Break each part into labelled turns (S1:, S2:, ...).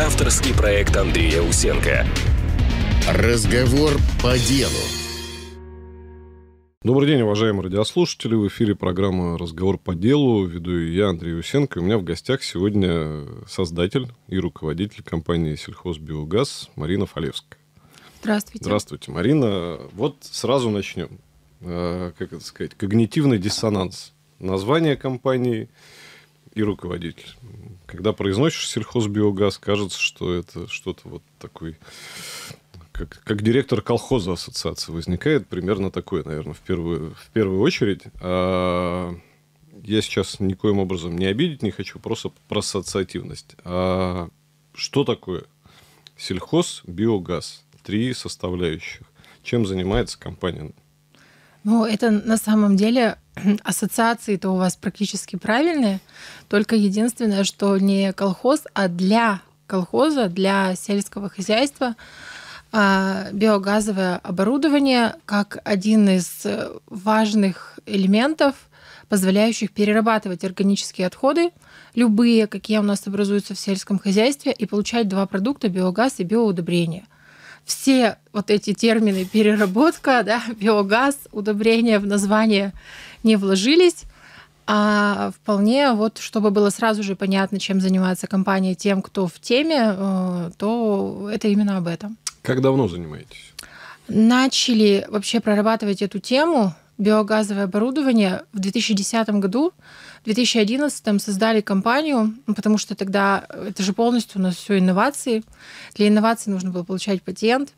S1: Авторский проект Андрея Усенко. Разговор по делу. Добрый день, уважаемые радиослушатели. В эфире программа «Разговор по делу». Веду я, Андрей Усенко. У меня в гостях сегодня создатель и руководитель компании «Сельхозбиогаз» Марина Фалевская.
S2: Здравствуйте. Здравствуйте,
S1: Марина. Вот сразу начнем. Э, как это сказать? Когнитивный диссонанс. Название компании и руководитель когда произносишь сельхозбиогаз, кажется, что это что-то вот такой... Как, как директор колхоза ассоциации возникает примерно такое, наверное, в первую, в первую очередь. А, я сейчас никоим образом не обидеть не хочу, просто про ассоциативность. А, что такое сельхоз, Три составляющих. Чем занимается компания?
S2: Ну, это на самом деле ассоциации-то у вас практически правильные, только единственное, что не колхоз, а для колхоза, для сельского хозяйства а, биогазовое оборудование как один из э, важных элементов, позволяющих перерабатывать органические отходы, любые, какие у нас образуются в сельском хозяйстве, и получать два продукта – биогаз и биоудобрение – все вот эти термины переработка, да, биогаз, удобрения в название не вложились, а вполне вот, чтобы было сразу же понятно, чем занимается компания, тем, кто в теме, э, то это именно об этом.
S1: Как давно занимаетесь?
S2: Начали вообще прорабатывать эту тему биогазовое оборудование в 2010 году 2011-м создали компанию, ну, потому что тогда э, это же полностью у нас все инновации. Для инноваций нужно было получать патент,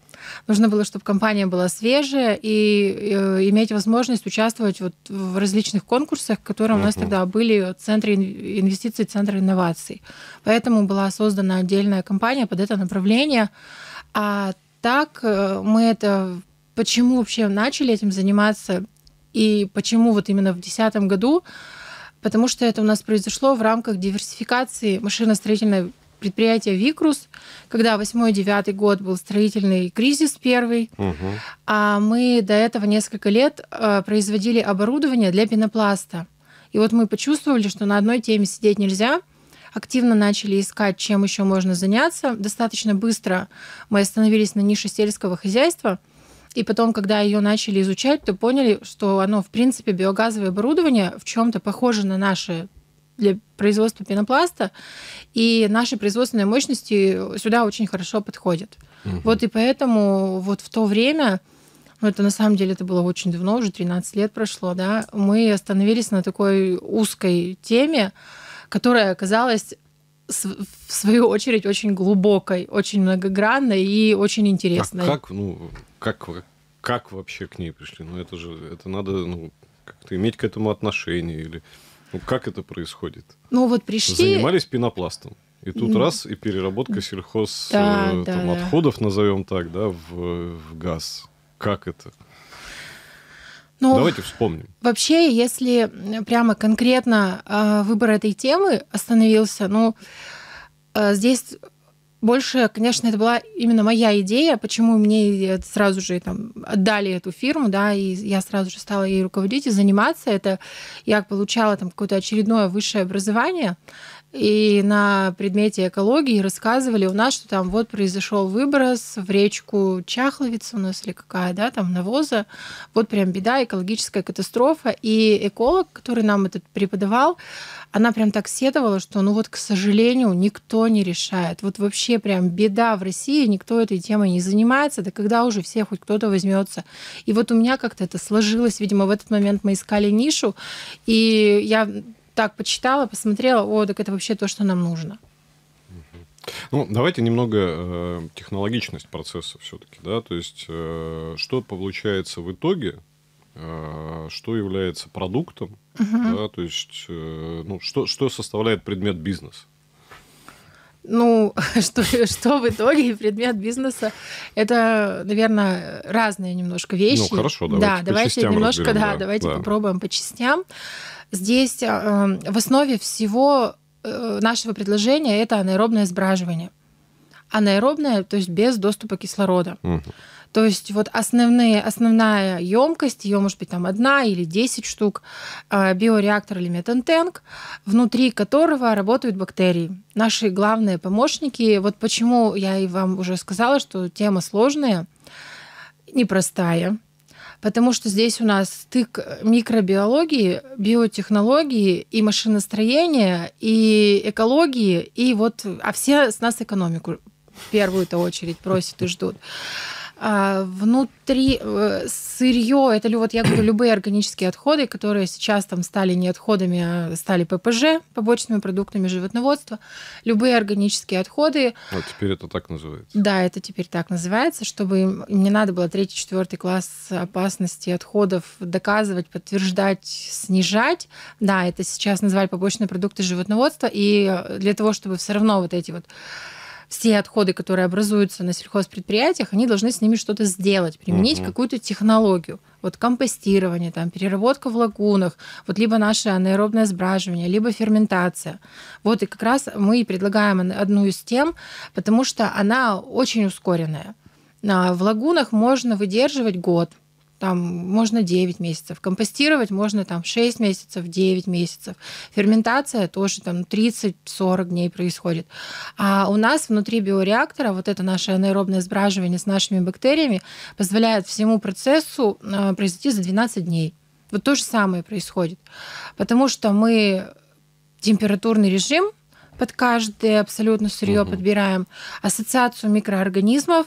S2: нужно было, чтобы компания была свежая и э, иметь возможность участвовать вот в различных конкурсах, которые у нас тогда были в Центре инвестиций, Центр инноваций. Поэтому была создана отдельная компания под это направление. А так э, мы это... Почему вообще начали этим заниматься? И почему вот именно в 2010 году потому что это у нас произошло в рамках диверсификации машиностроительного предприятия «Викрус», когда 8-9 год был строительный кризис первый, угу. а мы до этого несколько лет э, производили оборудование для пенопласта. И вот мы почувствовали, что на одной теме сидеть нельзя, активно начали искать, чем еще можно заняться. Достаточно быстро мы остановились на нише сельского хозяйства – и потом, когда ее начали изучать, то поняли, что оно, в принципе, биогазовое оборудование в чем-то похоже на наше для производства пенопласта, и наши производственные мощности сюда очень хорошо подходят. Угу. Вот и поэтому вот в то время, ну это на самом деле это было очень давно, уже 13 лет прошло, да, мы остановились на такой узкой теме, которая оказалась в свою очередь, очень глубокой, очень многогранной и очень интересной. А как,
S1: ну, как, как вообще к ней пришли? Ну, это же, это надо, ну, как-то иметь к этому отношение или... Ну, как это происходит? Ну, вот пришли... Занимались пенопластом. И тут раз, и переработка сельхоз да, э, там, да, отходов, назовем так, да, в, в газ. Как это? Ну, Давайте вспомним.
S2: Вообще, если прямо конкретно а, выбор этой темы остановился, ну, а, здесь больше, конечно, это была именно моя идея, почему мне сразу же там отдали эту фирму, да, и я сразу же стала ей руководить и заниматься. Это я получала там какое-то очередное высшее образование, и на предмете экологии рассказывали у нас, что там вот произошел выброс в речку Чахловица у нас или какая, да, там навоза. Вот прям беда, экологическая катастрофа. И эколог, который нам этот преподавал, она прям так сетовала, что, ну вот, к сожалению, никто не решает. Вот вообще прям беда в России, никто этой темой не занимается, да когда уже все хоть кто-то возьмется. И вот у меня как-то это сложилось, видимо, в этот момент мы искали нишу, и я так почитала, посмотрела, о, так это вообще то, что нам нужно.
S1: Ну, давайте немного э, технологичность процесса все-таки, да, то есть э, что получается в итоге, э, что является продуктом, угу. да, то есть э, ну, что, что составляет предмет бизнеса?
S2: Ну, что, что в итоге предмет бизнеса, это, наверное, разные немножко вещи. Ну, хорошо, давайте, да, давайте немножко, да, да, давайте да. попробуем по частям. Здесь э, эм, в основе всего э, нашего предложения это анаэробное сбраживание. Анаэробное, то есть без доступа кислорода. То есть вот основные, основная емкость, ее может быть там одна или 10 штук, э, биореактор или метантенк, внутри которого работают бактерии. Наши главные помощники. Вот почему я и вам уже сказала, что тема сложная, непростая потому что здесь у нас стык э, микробиологии, биотехнологии и машиностроения, и экологии, и вот, а все с нас экономику в первую-то очередь просят и ждут. А, внутри э, сырье, это вот я говорю, любые органические отходы, которые сейчас там стали не отходами, а стали ППЖ, побочными продуктами животноводства. Любые органические отходы.
S1: А теперь это так называется.
S2: Да, это теперь так называется, чтобы не надо было третий, четвертый класс опасности отходов доказывать, подтверждать, снижать. Да, это сейчас назвали побочные продукты животноводства. И для того, чтобы все равно вот эти вот все отходы, которые образуются на сельхозпредприятиях, они должны с ними что-то сделать, применить угу. какую-то технологию. Вот компостирование, там, переработка в лагунах, вот либо наше анаэробное сбраживание, либо ферментация. Вот и как раз мы предлагаем одну из тем, потому что она очень ускоренная. А, в лагунах можно выдерживать год – там можно 9 месяцев. Компостировать можно там 6 месяцев, 9 месяцев. Ферментация тоже там 30-40 дней происходит. А у нас внутри биореактора вот это наше анаэробное сбраживание с нашими бактериями позволяет всему процессу а, произойти за 12 дней. Вот то же самое происходит. Потому что мы температурный режим под каждое абсолютно сырье угу. подбираем, ассоциацию микроорганизмов,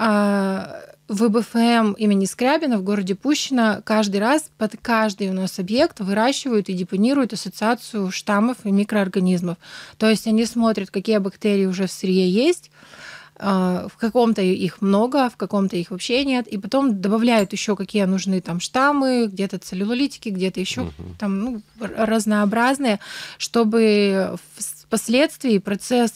S2: а, в БФМ имени Скрябина в городе Пущино каждый раз под каждый у нас объект выращивают и депонируют ассоциацию штаммов и микроорганизмов. То есть они смотрят, какие бактерии уже в сырье есть, а, в каком-то их много, в каком-то их вообще нет, и потом добавляют еще какие нужны там штаммы, где-то целлюлитики, где-то еще угу. там ну, разнообразные, чтобы Впоследствии процесс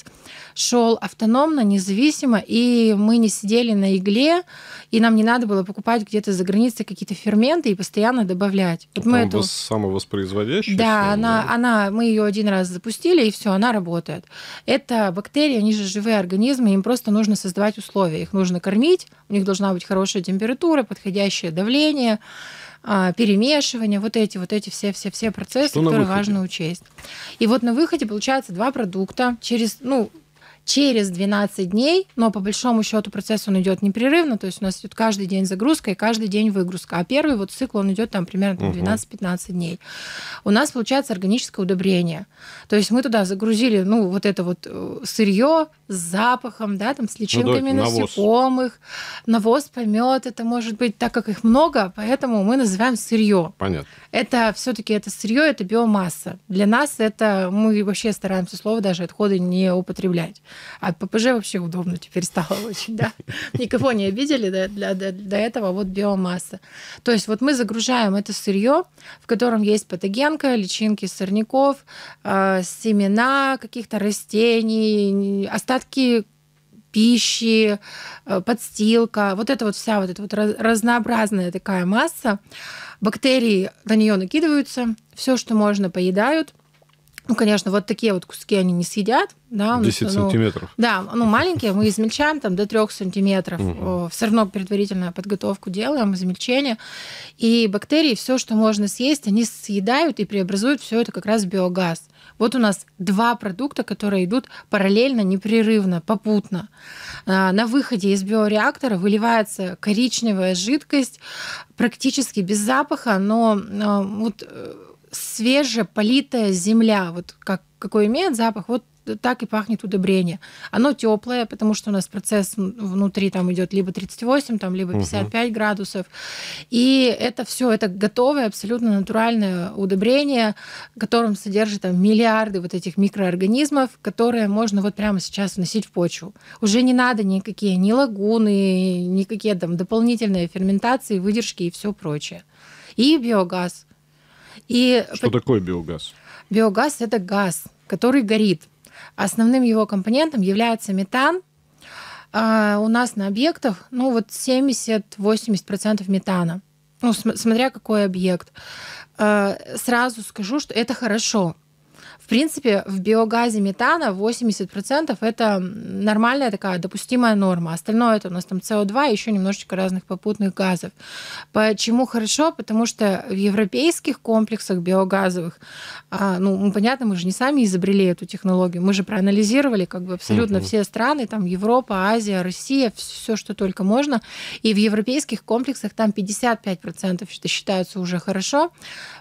S2: шел автономно, независимо, и мы не сидели на игле, и нам не надо было покупать где-то за границей какие-то ферменты и постоянно добавлять. Вот а мы эту...
S1: самовоспроизводящая? Да, самовоспроизводящая. она,
S2: она, мы ее один раз запустили, и все, она работает. Это бактерии, они же живые организмы, им просто нужно создавать условия. Их нужно кормить, у них должна быть хорошая температура, подходящее давление, а, перемешивания вот эти, вот эти все-все-все процессы, Что которые важно учесть. И вот на выходе получается два продукта через, ну, через 12 дней, но по большому счету процесс он идет непрерывно, то есть у нас идет каждый день загрузка и каждый день выгрузка, а первый вот цикл он идет там примерно 12-15 дней. У нас получается органическое удобрение, то есть мы туда загрузили, ну, вот это вот э, сырье с запахом, да, там с ну, личинками ну, да, насекомых, навоз, помет, это может быть, так как их много, поэтому мы называем сырье. Понятно. Это все-таки это сырье, это биомасса. Для нас это мы вообще стараемся слово даже отходы не употреблять. А ППЖ вообще удобно теперь стало очень, да. Никого не обидели до, для, до, до этого, вот биомасса. То есть вот мы загружаем это сырье, в котором есть патогенка, личинки сорняков, э, семена каких-то растений, остатки пищи, а, подстилка, вот это вот вся вот эта вот разнообразная такая масса. Бактерии на нее накидываются, все, что можно, поедают. Ну, конечно, вот такие вот куски они не съедят. Да, 10 ну, ну, сантиметров. Да, ну маленькие мы измельчаем там до 3 сантиметров. Угу. Все равно предварительную подготовку делаем, измельчение. И бактерии, все, что можно съесть, они съедают и преобразуют все это как раз в биогаз. Вот у нас два продукта, которые идут параллельно, непрерывно, попутно. А, на выходе из биореактора выливается коричневая жидкость, практически без запаха, но а, вот э, свежеполитая земля, вот как, какой имеет запах, вот так и пахнет удобрение. Оно теплое, потому что у нас процесс внутри там идет либо 38, там, либо 55 угу. градусов. И это все, это готовое, абсолютно натуральное удобрение, которым котором содержит там, миллиарды вот этих микроорганизмов, которые можно вот прямо сейчас вносить в почву. Уже не надо никакие ни лагуны, никакие там дополнительные ферментации, выдержки и все прочее. И биогаз. И
S1: что по... такое биогаз?
S2: Биогаз – это газ, который горит. Основным его компонентом является метан. А у нас на объектах ну, вот 70-80% метана. Ну, см- смотря какой объект. А, сразу скажу, что это хорошо – в принципе, в биогазе метана 80% это нормальная такая допустимая норма. Остальное это у нас там СО2 и еще немножечко разных попутных газов. Почему хорошо? Потому что в европейских комплексах биогазовых, а, ну, понятно, мы же не сами изобрели эту технологию, мы же проанализировали как бы абсолютно угу. все страны, там Европа, Азия, Россия, все, что только можно. И в европейских комплексах там 55% это считается уже хорошо,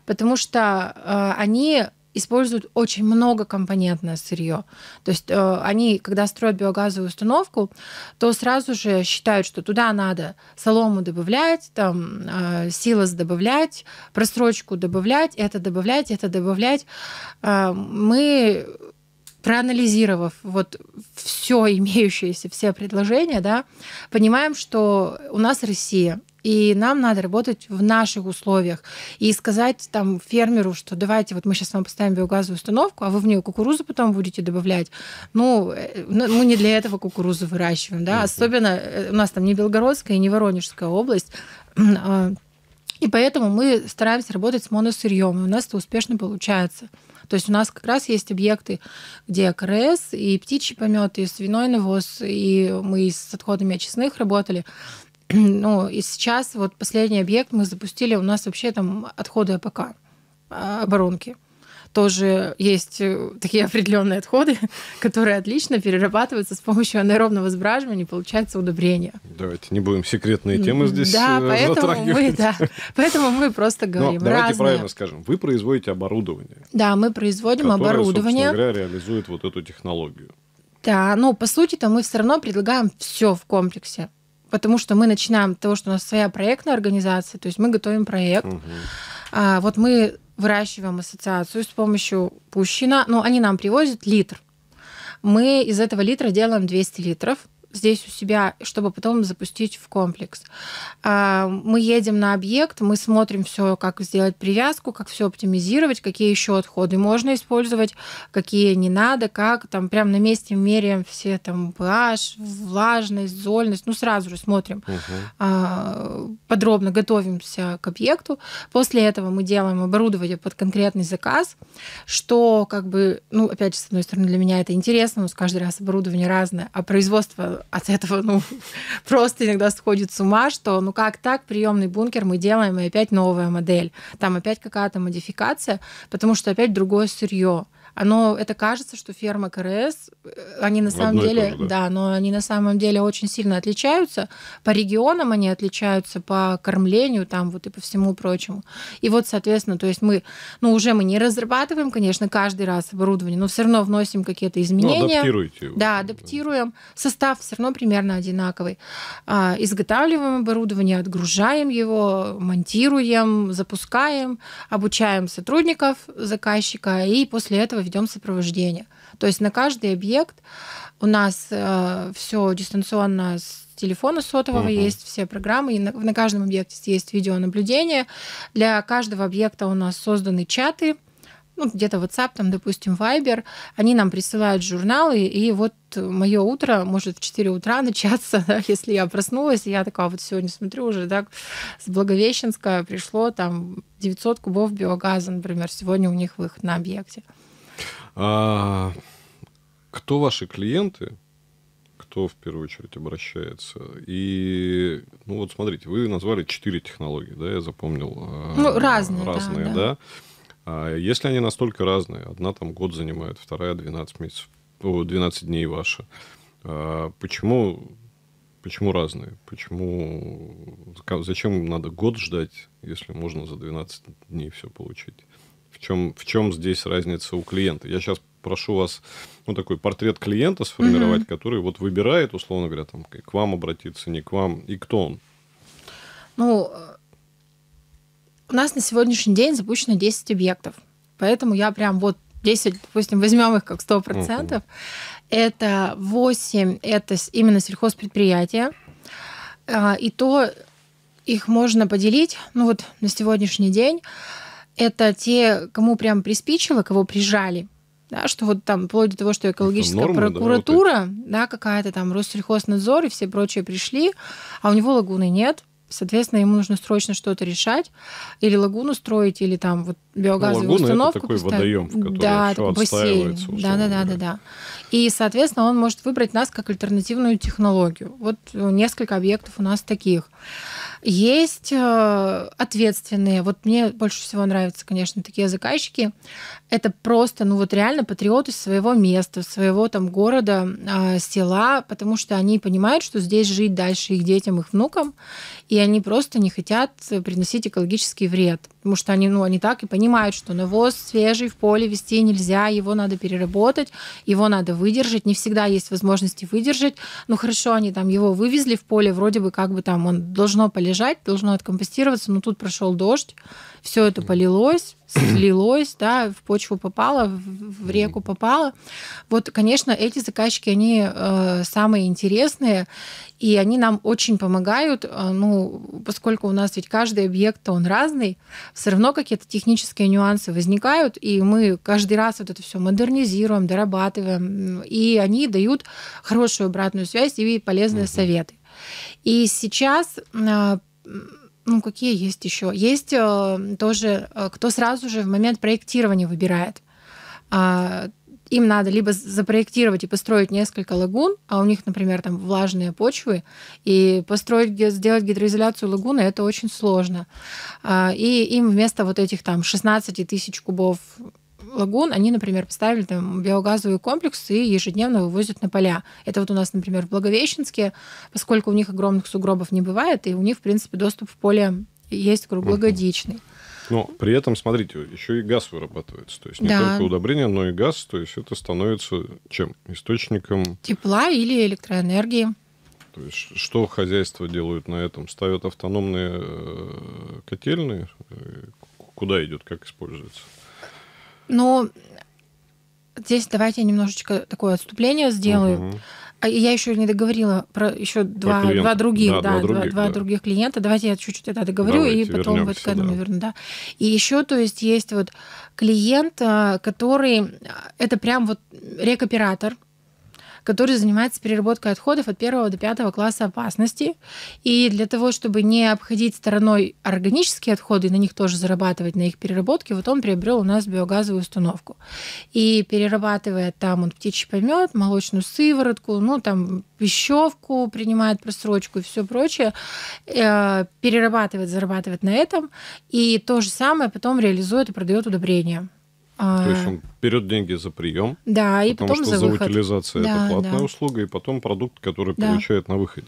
S2: потому что а, они используют очень много компонентное сырье. То есть э, они, когда строят биогазовую установку, то сразу же считают, что туда надо солому добавлять, там э, силос добавлять, просрочку добавлять, это добавлять, это добавлять. Э, мы проанализировав вот все имеющиеся, все предложения, да, понимаем, что у нас Россия, и нам надо работать в наших условиях. И сказать там фермеру, что давайте, вот мы сейчас вам поставим биогазовую установку, а вы в нее кукурузу потом будете добавлять. Ну, э, ну, мы не для этого кукурузу выращиваем, да. Особенно э, у нас там не Белгородская и не Воронежская область. А, и поэтому мы стараемся работать с моносырьем, и у нас это успешно получается. То есть у нас как раз есть объекты, где КРС, и птичий помет, и свиной навоз, и мы с отходами очистных работали. Ну, и сейчас вот последний объект мы запустили, у нас вообще там отходы АПК, а, оборонки тоже есть э, такие определенные отходы, которые отлично перерабатываются с помощью анаэробного сбраживания, получается удобрение.
S1: Давайте не будем секретные темы здесь Да, э, поэтому мы, да,
S2: поэтому мы просто говорим Но давайте разные. правильно
S1: скажем, вы производите оборудование.
S2: Да, мы производим которое, оборудование.
S1: Которое, говоря, реализует вот эту технологию.
S2: Да, ну, по сути-то мы все равно предлагаем все в комплексе потому что мы начинаем того, что у нас своя проектная организация, то есть мы готовим проект. А, вот мы выращиваем ассоциацию с помощью Пущина, но ну, они нам привозят литр. Мы из этого литра делаем 200 литров здесь у себя, чтобы потом запустить в комплекс. А, мы едем на объект, мы смотрим все, как сделать привязку, как все оптимизировать, какие еще отходы можно использовать, какие не надо, как там прям на месте меряем все там pH, влажность, зольность, ну сразу же смотрим, угу. подробно готовимся к объекту. После этого мы делаем оборудование под конкретный заказ, что как бы, ну опять же, с одной стороны для меня это интересно, у нас каждый раз оборудование разное, а производство от этого ну, просто иногда сходит с ума, что ну как так, приемный бункер мы делаем, и опять новая модель. Там опять какая-то модификация, потому что опять другое сырье оно, это кажется, что ферма КРС, э, они на в самом деле, тоже, да? да, но они на самом деле очень сильно отличаются. По регионам они отличаются, по кормлению там вот и по всему прочему. И вот, соответственно, то есть мы, ну уже мы не разрабатываем, конечно, каждый раз оборудование, но все равно вносим какие-то ну, изменения. Ну, адаптируйте его. Да, адаптируем. Состав все равно примерно одинаковый. А, изготавливаем оборудование, отгружаем его, монтируем, запускаем, обучаем сотрудников заказчика, и после этого ведем сопровождение. То есть на каждый объект у нас э, все дистанционно с телефона сотового угу. есть все программы, и на, на каждом объекте есть видеонаблюдение. Для каждого объекта у нас созданы чаты, ну, где-то WhatsApp, там, допустим, Viber, они нам присылают журналы, и вот мое утро может в 4 утра начаться, да, если я проснулась, и я такая вот сегодня смотрю уже, так, с Благовещенска пришло там 900 кубов биогаза, например, сегодня у них выход на объекте.
S1: А, кто ваши клиенты? Кто в первую очередь обращается? И, ну вот смотрите, вы назвали четыре технологии, да, я запомнил. А, ну, разные, разные, да. да. да. А если они настолько разные, одна там год занимает, вторая 12 месяцев, 12 дней ваша, а почему Почему разные? Почему... Зачем надо год ждать, если можно за 12 дней все получить? чем, в чем здесь разница у клиента? Я сейчас прошу вас, ну, такой портрет клиента сформировать, угу. который вот выбирает, условно говоря, там, к вам обратиться, не к вам, и кто он?
S2: Ну, у нас на сегодняшний день запущено 10 объектов, поэтому я прям вот 10, допустим, возьмем их как 100%. Uh-huh. Это 8, это именно сельхозпредприятия. А, и то их можно поделить, ну вот на сегодняшний день это те, кому прям приспичило, кого прижали, да, что вот там вплоть до того, что экологическая Нормы, прокуратура, да, вот да какая-то там Россельхознадзор и все прочие пришли, а у него лагуны нет, соответственно, ему нужно срочно что-то решать, или лагуну строить, или там вот биогазовую ну, установку. Это такой поставить. водоем, в котором да, еще бассейн. Да, да, да, да, да. И, соответственно, он может выбрать нас как альтернативную технологию. Вот ну, несколько объектов у нас таких. Есть э, ответственные. Вот мне больше всего нравятся, конечно, такие заказчики. Это просто, ну вот реально патриоты своего места, своего там города, а, села, потому что они понимают, что здесь жить дальше их детям, их внукам, и они просто не хотят приносить экологический вред, потому что они, ну, они так и понимают, что навоз свежий в поле вести нельзя, его надо переработать, его надо выдержать, не всегда есть возможности выдержать. Ну хорошо, они там его вывезли в поле, вроде бы как бы там он должно полежать лежать, должно откомпостироваться, но тут прошел дождь, все это полилось, слилось, да, в почву попало, в реку попало. Вот, конечно, эти заказчики, они э, самые интересные, и они нам очень помогают, э, ну, поскольку у нас ведь каждый объект, он разный, все равно какие-то технические нюансы возникают, и мы каждый раз вот это все модернизируем, дорабатываем, и они дают хорошую обратную связь и полезные mm-hmm. советы. И сейчас а, ну, какие есть еще? Есть э, тоже, э, кто сразу же в момент проектирования выбирает а, им надо либо запроектировать и построить несколько лагун, а у них, например, там влажные почвы, и построить, сделать гидроизоляцию лагуны, это очень сложно. А, и им вместо вот этих там 16 тысяч кубов лагун, они, например, поставили там биогазовый комплекс и ежедневно вывозят на поля. Это вот у нас, например, в Благовещенске, поскольку у них огромных сугробов не бывает, и у них, в принципе, доступ в поле есть круглогодичный.
S1: Но ну, при этом, смотрите, еще и газ вырабатывается. То есть не да. только удобрение, но и газ. То есть это становится чем? Источником...
S2: Тепла или электроэнергии.
S1: То есть что хозяйство делают на этом? Ставят автономные э, котельные? Э, куда идет, как используется?
S2: Но ну, здесь давайте немножечко такое отступление сделаю. Угу. А я еще не договорила про еще два, про два других, да, да, два, других, два, да. других клиента. Давайте я чуть-чуть это договорю давайте и потом вернемся, вот к этому да. верну, да. И еще, то есть, есть вот клиент, а, который а, это прям вот рекоператор, который занимается переработкой отходов от первого до пятого класса опасности. И для того, чтобы не обходить стороной органические отходы и на них тоже зарабатывать, на их переработке, вот он приобрел у нас биогазовую установку. И перерабатывает там он птичий помет, молочную сыворотку, ну там пищевку принимает просрочку и все прочее, э, перерабатывает, зарабатывает на этом, и то же самое потом реализует и продает удобрения.
S1: А, то есть он берет деньги за прием, да, и потом что за, за утилизацию да, это платная да. услуга, и потом продукт, который да. получает на выходе.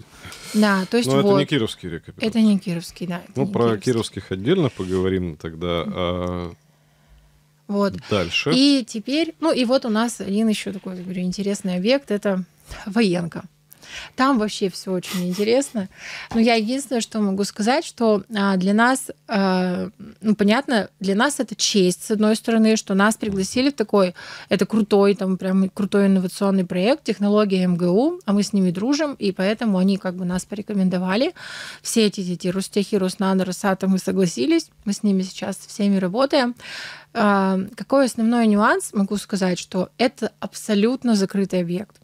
S1: Да, то есть Но вот. это не кировский рекапитал. Это
S2: не кировский, да. Ну, про кировский.
S1: кировских отдельно поговорим тогда. А... Вот. Дальше. И
S2: теперь, ну и вот у нас один еще такой, говорю, интересный объект, это военка. Там вообще все очень интересно. Но я единственное, что могу сказать, что а, для нас, а, ну, понятно, для нас это честь, с одной стороны, что нас пригласили в такой, это крутой, там, прям крутой инновационный проект, технология МГУ, а мы с ними дружим, и поэтому они как бы нас порекомендовали. Все эти дети, Рустехи, Руснана, Росата, мы согласились, мы с ними сейчас всеми работаем. А, какой основной нюанс? Могу сказать, что это абсолютно закрытый объект.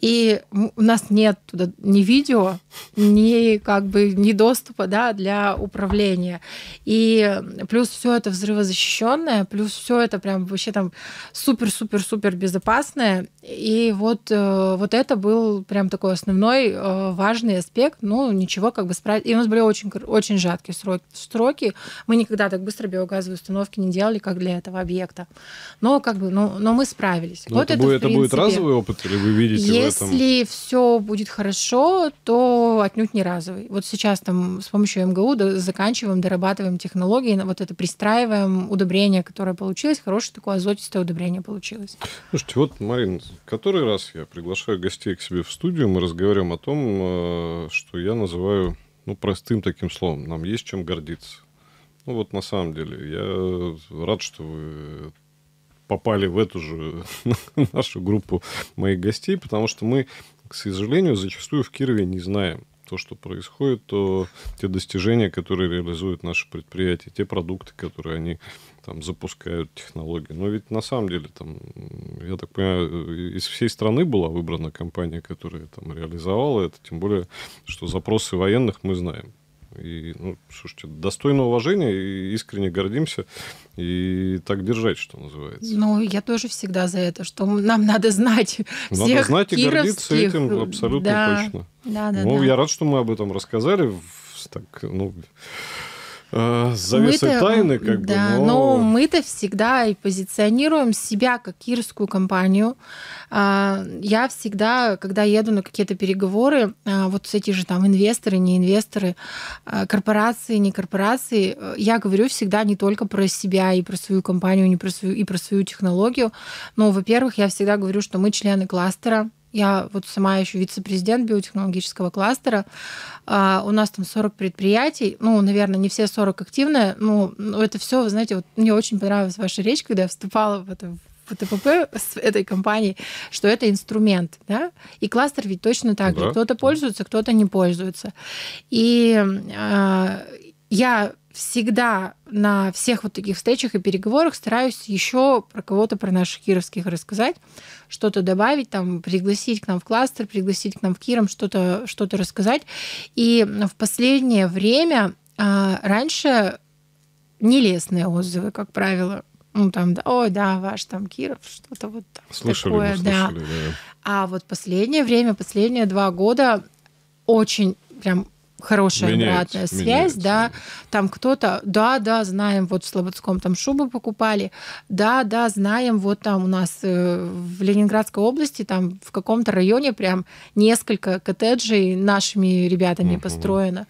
S2: И у нас нет туда ни видео, ни как бы ни доступа да, для управления. И плюс все это взрывозащищенное, плюс все это прям вообще там супер-супер-супер безопасное. И вот, э, вот это был прям такой основной э, важный аспект. Ну, ничего, как бы справить. И у нас были очень, очень жаткие сроки. сроки. Мы никогда так быстро биогазовые установки не делали, как для этого объекта. Но как бы, ну, но мы справились. Но вот это, это, будет, принципе... это будет разовый
S1: опыт, или вы видите Если
S2: в этом? все будет хорошо, то отнюдь не разовый. Вот сейчас там с помощью МГУ заканчиваем, дорабатываем технологии, вот это пристраиваем, удобрение, которое получилось, хорошее такое азотистое удобрение получилось.
S1: Слушайте, вот, Марин, который раз я приглашаю гостей к себе в студию, мы разговариваем о том, э, что я называю, ну, простым таким словом, нам есть чем гордиться. Ну вот на самом деле, я рад, что вы попали в эту же нашу группу моих гостей, потому что мы, к сожалению, зачастую в Кирове не знаем то, что происходит, то те достижения, которые реализуют наши предприятия, те продукты, которые они там запускают, технологии. Но ведь на самом деле там, я так понимаю, из всей страны была выбрана компания, которая там реализовала это, тем более, что запросы военных мы знаем. И, ну, слушайте, достойно уважения, и искренне гордимся, и так держать, что называется.
S2: Ну, я тоже всегда за это, что нам надо знать надо всех Надо знать и кировских... гордиться этим абсолютно да, точно. Да, да, ну, да. я рад,
S1: что мы об этом рассказали, так, ну, э, тайны, как да, бы. Но... но
S2: мы-то всегда и позиционируем себя как кирскую компанию. А, я всегда, когда еду на какие-то переговоры, а, вот с эти же там инвесторы, не инвесторы, а, корпорации, не корпорации, э, я говорю всегда не только про себя и про свою компанию, не про свою, и про свою технологию. Но, во-первых, я всегда говорю, что мы члены кластера, я вот сама еще вице-президент биотехнологического кластера. А, у нас там 40 предприятий. Ну, наверное, не все 40 активные. Ну, ну это все, вы знаете, вот мне очень понравилась ваша речь, когда я вступала в это в ТПП с этой компанией, что это инструмент, да? И кластер ведь точно так да. же. Кто-то пользуется, кто-то не пользуется. И э, я всегда на всех вот таких встречах и переговорах стараюсь еще про кого-то, про наших кировских рассказать, что-то добавить, там, пригласить к нам в кластер, пригласить к нам в Киром, что-то что рассказать. И в последнее время а, раньше нелестные отзывы, как правило, ну там, да, ой, да, ваш там Киров, что-то вот там слышали, такое, мы слышали, да. да. А вот последнее время, последние два года очень прям хорошая меняется, обратная связь, меняется. да, там кто-то, да, да, знаем, вот в Слободском там шубы покупали, да, да, знаем, вот там у нас э, в Ленинградской области, там в каком-то районе прям несколько коттеджей нашими ребятами угу. построено.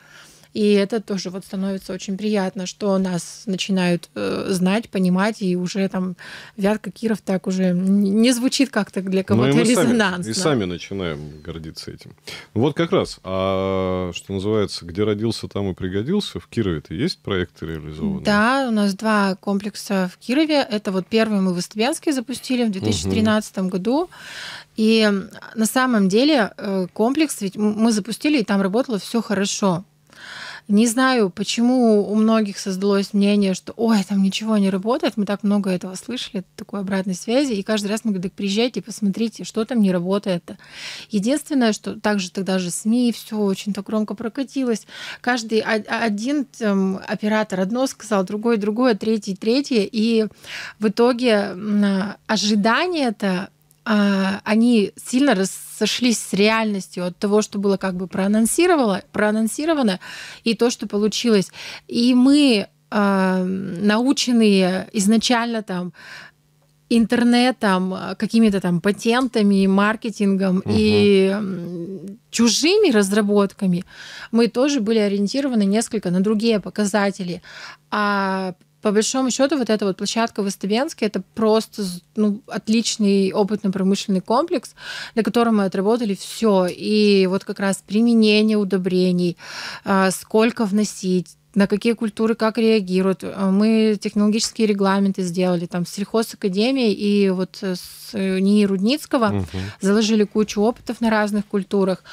S2: И это тоже вот становится очень приятно, что нас начинают э, знать, понимать, и уже там Вятка Киров так уже не звучит как-то для ну кого-то ну, резонансно. и сами
S1: начинаем гордиться этим. Вот как раз, а, что называется, где родился, там и пригодился, в Кирове-то есть проекты реализованные?
S2: Да, у нас два комплекса в Кирове. Это вот первый мы в Иственске запустили в 2013 угу. году. И на самом деле э, комплекс, ведь мы запустили, и там работало все хорошо. Не знаю, почему у многих создалось мнение, что «Ой, там ничего не работает». Мы так много этого слышали, такой обратной связи. И каждый раз мы говорим, так приезжайте, посмотрите, что там не работает. -то». Единственное, что также тогда же СМИ все очень так громко прокатилось. Каждый один там, оператор одно сказал, другой другое, третий третье. И в итоге ожидание это а, они сильно сошлись с реальностью от того, что было как бы проанонсировано, проанонсировано и то, что получилось. И мы, а, наученные изначально там интернетом, а, какими-то там патентами, маркетингом угу. и чужими разработками, мы тоже были ориентированы несколько на другие показатели. А по большому счету вот эта вот площадка в Остовенске это просто ну, отличный опытно-промышленный комплекс, на котором мы отработали все. И вот как раз применение удобрений, а, сколько вносить, на какие культуры как реагируют. Э, мы технологические регламенты сделали там с сельхозакадемией и вот э, с э, НИИ Рудницкого угу. заложили кучу опытов на разных культурах.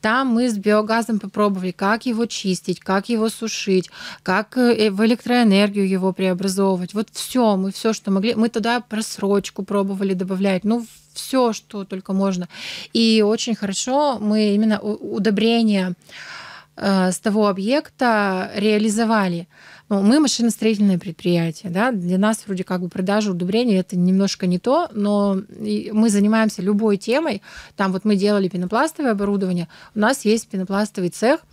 S2: Там мы с биогазом попробовали, как его чистить, как его сушить, как в электроэнергию его преобразовывать. Вот все, мы все, что могли. Мы туда просрочку пробовали добавлять. Ну, все, что только можно. И очень хорошо мы именно удобрения Э, с того объекта реализовали. Ну, мы машиностроительное предприятие, да, для нас вроде как бы продажа удобрений это немножко не то, но мы занимаемся любой темой. Там вот мы делали пенопластовое оборудование, у нас есть пенопластовый цех –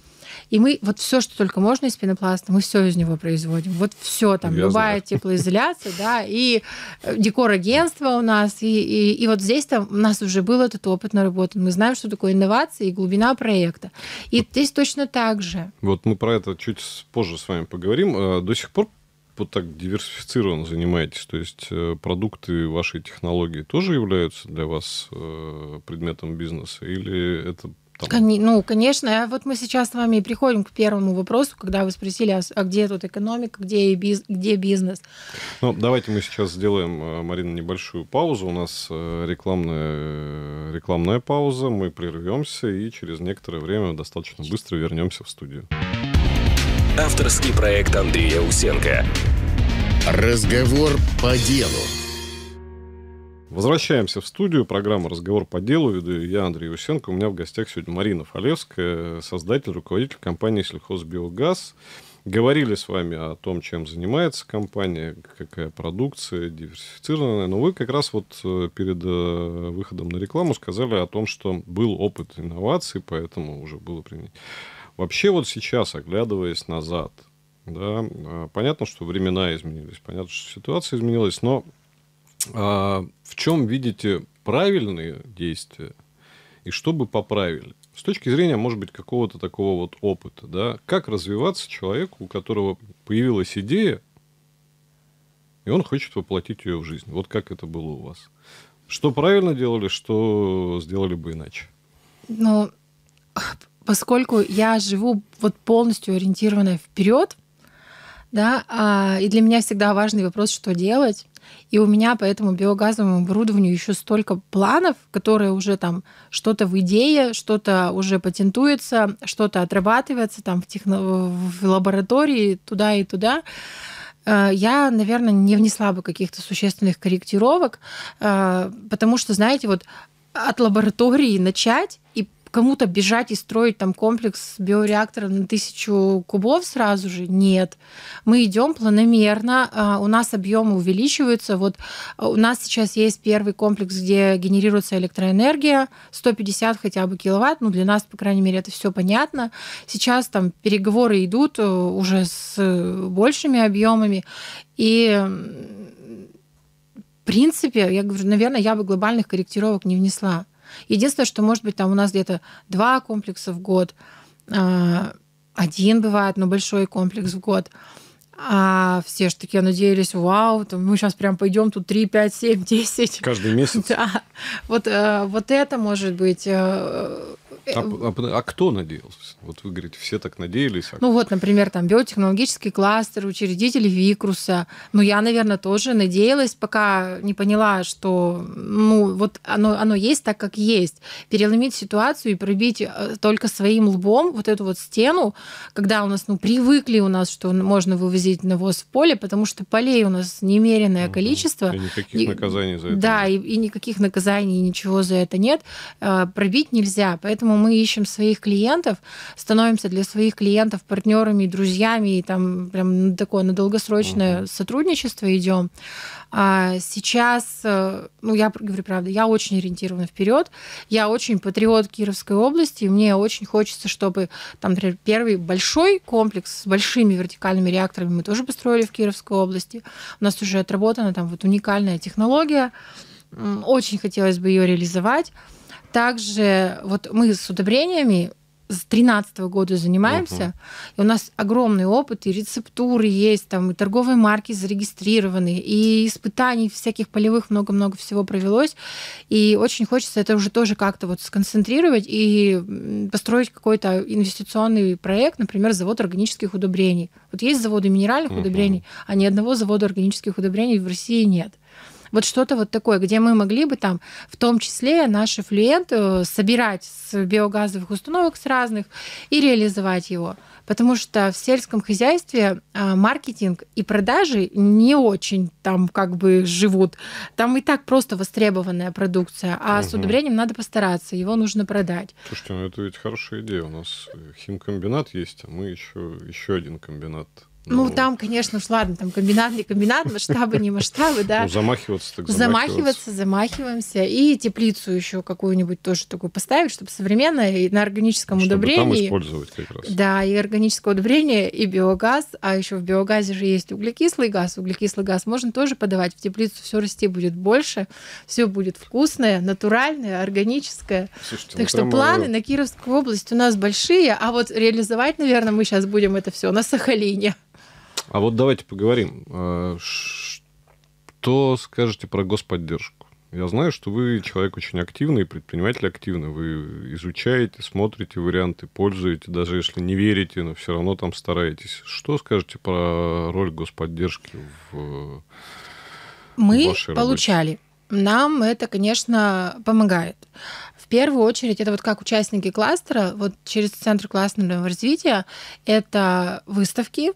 S2: и мы вот все, что только можно из пенопласта, мы все из него производим. Вот все там, Я любая знаю. теплоизоляция, да, и э, декор агентства у нас. И, и, и вот здесь там у нас уже был этот опыт наработан. Мы знаем, что такое инновации и глубина проекта. И вот. здесь точно так же.
S1: Вот мы про это чуть позже с вами поговорим. А, до сих пор вот так диверсифицированно занимаетесь? То есть э, продукты вашей технологии тоже являются для вас э, предметом бизнеса? Или это
S2: ну, конечно, вот мы сейчас с вами приходим к первому вопросу, когда вы спросили, а, а где тут экономика, где, и биз- где бизнес.
S1: Ну, давайте мы сейчас сделаем, э, Марина, небольшую паузу. У нас э, рекламная, рекламная пауза, мы прервемся и через некоторое время достаточно быстро вернемся в студию. Авторский проект Андрея Усенко. Разговор по делу. Возвращаемся в студию. Программа «Разговор по делу». Веду я, Андрей Усенко. У меня в гостях сегодня Марина Фалевская, создатель, руководитель компании «Сельхозбиогаз». Говорили с вами о том, чем занимается компания, какая продукция диверсифицированная. Но вы как раз вот э, перед э, выходом на рекламу сказали о том, что был опыт инноваций, поэтому уже было принято. Вообще вот сейчас, оглядываясь назад, да, э, понятно, что времена изменились, понятно, что ситуация изменилась, но а, в чем видите правильные действия и что бы поправили? С точки зрения, может быть, какого-то такого вот опыта, да, как развиваться человеку, у которого появилась идея, и он хочет воплотить ее в жизнь. Вот как это было у вас. Что правильно делали, что сделали бы иначе?
S2: Ну, поскольку я живу вот полностью ориентированная вперед, да, а, и для меня всегда важный вопрос, что делать, и у меня по этому биогазовому оборудованию еще столько планов, которые уже там что-то в идее, что-то уже патентуется, что-то отрабатывается там в, техно... в лаборатории туда и туда э, я, наверное, не внесла бы каких-то существенных корректировок, э, потому что, знаете, вот от лаборатории начать и кому-то бежать и строить там комплекс биореактора на тысячу кубов сразу же? Нет. Мы идем планомерно, а, у нас объемы увеличиваются. Вот а, у нас сейчас есть первый комплекс, где генерируется электроэнергия, 150 хотя бы киловатт, ну для нас, по крайней мере, это все понятно. Сейчас там переговоры идут э, уже с э, большими объемами, и в принципе, я говорю, наверное, я бы глобальных корректировок не внесла. Единственное, что, может быть, там у нас где-то два комплекса в год, а, один бывает, но большой комплекс в год. А все же такие надеялись, вау, там, мы сейчас прям пойдем тут 3, 5, 7, 10. Каждый месяц. Да. Вот, э, вот это может быть э,
S1: а, э, а, а кто надеялся? Вот вы говорите, все так надеялись. А... Ну
S2: вот, например, там биотехнологический кластер, учредитель Викруса. Ну я, наверное, тоже надеялась, пока не поняла, что ну вот оно, оно есть так, как есть. Переломить ситуацию и пробить э, только своим лбом вот эту вот стену, когда у нас, ну, привыкли у нас, что можно вывозить навоз в поле, потому что полей у нас немереное количество. И никаких и,
S1: наказаний за это.
S2: Да, нет. И, и никаких наказаний, ничего за это нет. Э, пробить нельзя. Поэтому мы ищем своих клиентов, становимся для своих клиентов партнерами и друзьями, и там прям такое на долгосрочное угу. сотрудничество идем. А сейчас, э, ну я говорю правда, я очень ориентирована вперед, я очень патриот Кировской области, и мне очень хочется, чтобы там, например, первый большой комплекс с большими вертикальными реакторами мы тоже построили в Кировской области. У нас уже отработана там вот уникальная технология, очень хотелось бы ее реализовать. Также вот мы с удобрениями с 13 -го года занимаемся, угу. и у нас огромный опыт, и рецептуры есть, там, и торговые марки зарегистрированы, и испытаний всяких полевых много-много всего провелось, и очень хочется это уже тоже как-то вот сконцентрировать и построить какой-то инвестиционный проект, например, завод органических удобрений. Вот есть заводы минеральных угу. удобрений, а ни одного завода органических удобрений в России нет. Вот что-то вот такое, где мы могли бы там, в том числе наш эфлюент, э, собирать с биогазовых установок с разных и реализовать его. Потому что в сельском хозяйстве а, маркетинг и продажи не очень там как бы живут. Там и так просто востребованная продукция, а угу. с удобрением надо постараться, его нужно продать.
S1: Слушайте, ну это ведь хорошая идея. У нас химкомбинат есть, а мы еще, еще один комбинат ну, ну там,
S2: конечно, уж ладно, там комбинат не комбинат, масштабы не масштабы, да. Ну,
S1: замахиваться так замахиваться. Замахиваться,
S2: замахиваемся. И теплицу еще какую-нибудь тоже такую поставить, чтобы современная, и на органическом чтобы удобрении. там использовать как раз. Да, и органическое удобрение, и биогаз. А еще в биогазе же есть углекислый газ. Углекислый газ можно тоже подавать в теплицу, все расти будет больше, все будет вкусное, натуральное, органическое.
S1: Слушайте, так ну, что планы э, на
S2: Кировскую область у нас большие, а вот реализовать, наверное, мы сейчас будем это все на Сахалине.
S1: А вот давайте поговорим. А, что скажете про господдержку? Я знаю, что вы человек очень активный, предприниматель активный. Вы изучаете, смотрите варианты, пользуете, даже если не верите, но все равно там стараетесь. Что скажете про роль господдержки в э, мы вашей получали.
S2: Работе? Нам это, конечно, помогает. В первую очередь, это вот как участники кластера, вот через Центр кластерного развития, это выставки,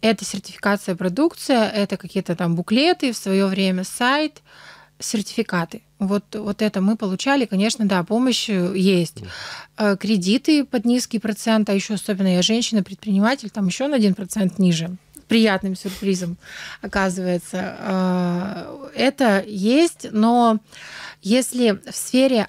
S2: это сертификация продукции, это какие-то там буклеты, в свое время сайт, сертификаты. Вот, вот это мы получали, конечно, да, помощь э, есть. Э, кредиты под низкий процент, а еще особенно я женщина-предприниматель, там еще на один процент ниже приятным сюрпризом оказывается. Э, это есть, но если в сфере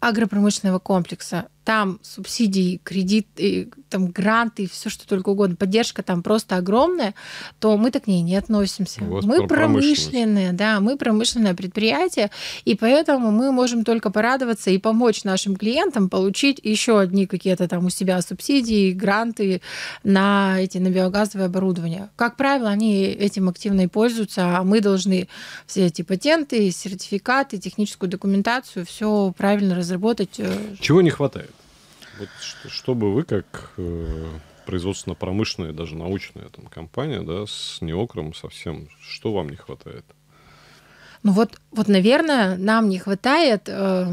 S2: агропромышленного комплекса там субсидии, кредит, и, э, там гранты, все что только угодно, поддержка там просто огромная, то мы так к ней не относимся. Мы промышленные, да, мы промышленное предприятие, и поэтому мы можем только порадоваться и помочь нашим клиентам получить еще одни какие-то там у себя субсидии, гранты на эти на биогазовое оборудование. Как правило, они этим активно и пользуются, а мы должны все эти патенты, сертификаты, техническую документацию, все правильно разработать. Э,
S1: Чего не хватает? Вот что, чтобы вы как э, производственно-промышленная, даже научная там, компания, да, с неокром совсем, что вам не хватает?
S2: Ну вот, вот наверное, нам не хватает э,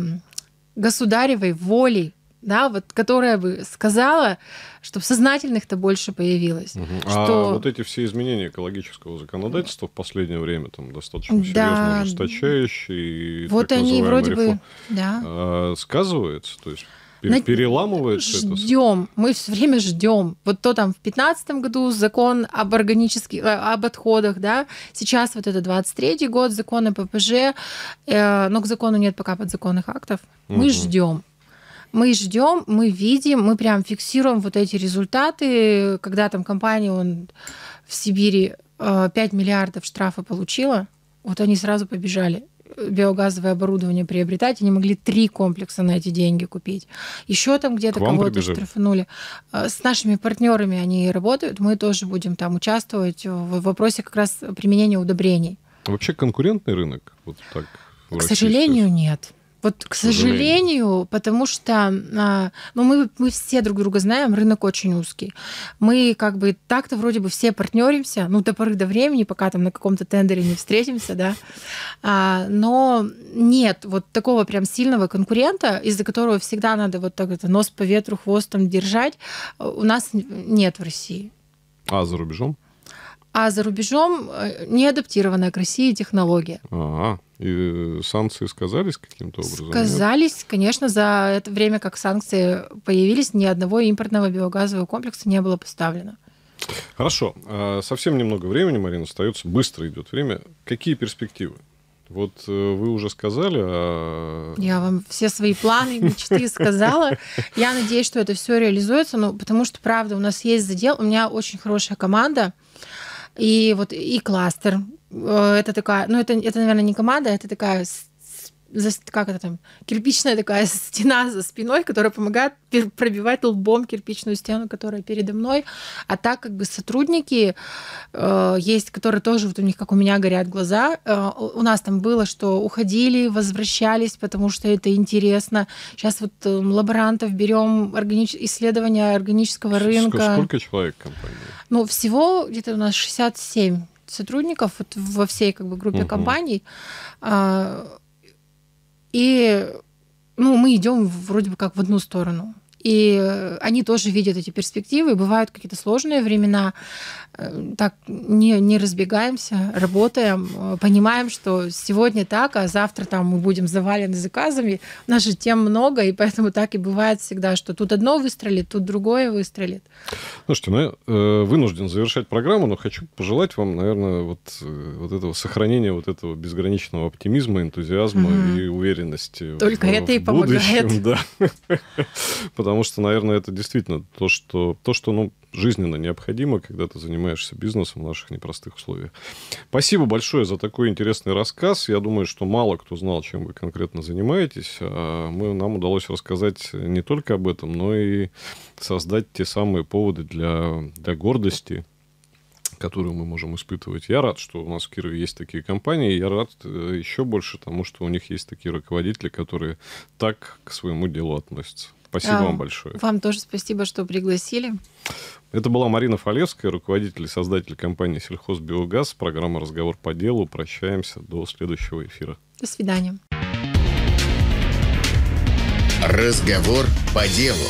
S2: государевой воли, да, вот, которая бы сказала, чтобы сознательных-то больше появилось. Угу. Что... А вот
S1: эти все изменения экологического законодательства в последнее время там достаточно серьезно да. серьезно ужесточающие. Вот они вроде реформ... бы, да. А, сказываются, то есть Пер- переламывается ждем.
S2: это? Ждем. Мы все время ждем. Вот то там в 2015 году закон об органических, э, об отходах, да, сейчас вот это 23-й год, закона ППЖ, э, но к закону нет пока подзаконных актов. Мы угу. ждем мы ждем, мы видим, мы прям фиксируем вот эти результаты, когда там компания он в Сибири 5 э, миллиардов штрафа получила, вот они сразу побежали биогазовое оборудование приобретать, они могли три комплекса на эти деньги купить. Еще там где-то кого-то прибежали. штрафанули. А, с нашими партнерами они работают, мы тоже будем там участвовать в вопросе как раз применения удобрений.
S1: Вообще конкурентный рынок? Вот так, К сожалению,
S2: сейчас. нет. Вот, к сожалению, потому что а, ну, мы, мы все друг друга знаем, рынок очень узкий. Мы как бы так-то вроде бы все партнеримся, ну, до поры до времени, пока там на каком-то тендере не встретимся, да. А, но нет вот такого прям сильного конкурента, из-за которого всегда надо вот так это нос по ветру, хвостом держать, у нас нет в России.
S1: А за рубежом?
S2: а за рубежом э, не адаптированная к России технология.
S1: Ага. И э, санкции сказались каким-то образом? Сказались,
S2: нет? конечно, за это время, как санкции появились, ни одного импортного биогазового комплекса не было поставлено.
S1: Хорошо. А, совсем немного времени, Марина, остается. Быстро идет время. Какие перспективы? Вот э, вы уже сказали. А...
S2: Я вам все свои планы, мечты сказала. Я надеюсь, что это все реализуется, ну, потому что, правда, у нас есть задел. У меня очень хорошая команда. И вот и кластер. Э, это такая, ну это, это, наверное, не команда, это такая за, как это там, кирпичная такая стена за спиной, которая помогает пробивать лбом кирпичную стену, которая передо мной. А так как бы сотрудники э, есть, которые тоже вот у них, как у меня, горят глаза. Э, у нас там было, что уходили, возвращались, потому что это интересно. Сейчас вот э, лаборантов берем органич... исследования органического рынка. Сколько
S1: человек в компании?
S2: Ну, всего где-то у нас 67 сотрудников вот во всей как бы группе угу. компаний. Э, и ну, мы идем вроде бы как в одну сторону. И э, они тоже видят эти перспективы. Бывают какие-то сложные времена, Э, так не, не разбегаемся, работаем, э, понимаем, что сегодня так, а завтра там мы будем завалены заказами. У нас же тем много, и поэтому так и бывает всегда, что тут одно выстрелит, тут другое выстрелит.
S1: Слушайте, ну, я э, вынужден завершать программу, но хочу пожелать вам, наверное, вот, вот этого сохранения вот этого безграничного оптимизма, энтузиазма угу. и уверенности. Только в, это и в помогает. да. Потому что, наверное, это действительно то, что, то, что ну, жизненно необходимо, когда ты занимаешься бизнесом в наших непростых условиях. Спасибо большое за такой интересный рассказ. Я думаю, что мало кто знал, чем вы конкретно занимаетесь. А, мы, нам удалось рассказать не только об этом, но и создать те самые поводы для, для гордости, которую мы можем испытывать. Я рад, что у нас в Кирове есть такие компании. Я рад э, еще больше тому, что у них есть такие руководители, которые так к своему делу относятся. Спасибо а, вам большое. Вам
S2: тоже спасибо, что пригласили.
S1: Это была Марина Фалевская, руководитель и создатель компании «Сельхозбиогаз». Программа «Разговор по делу». Прощаемся до следующего эфира. До свидания. Разговор
S2: по делу.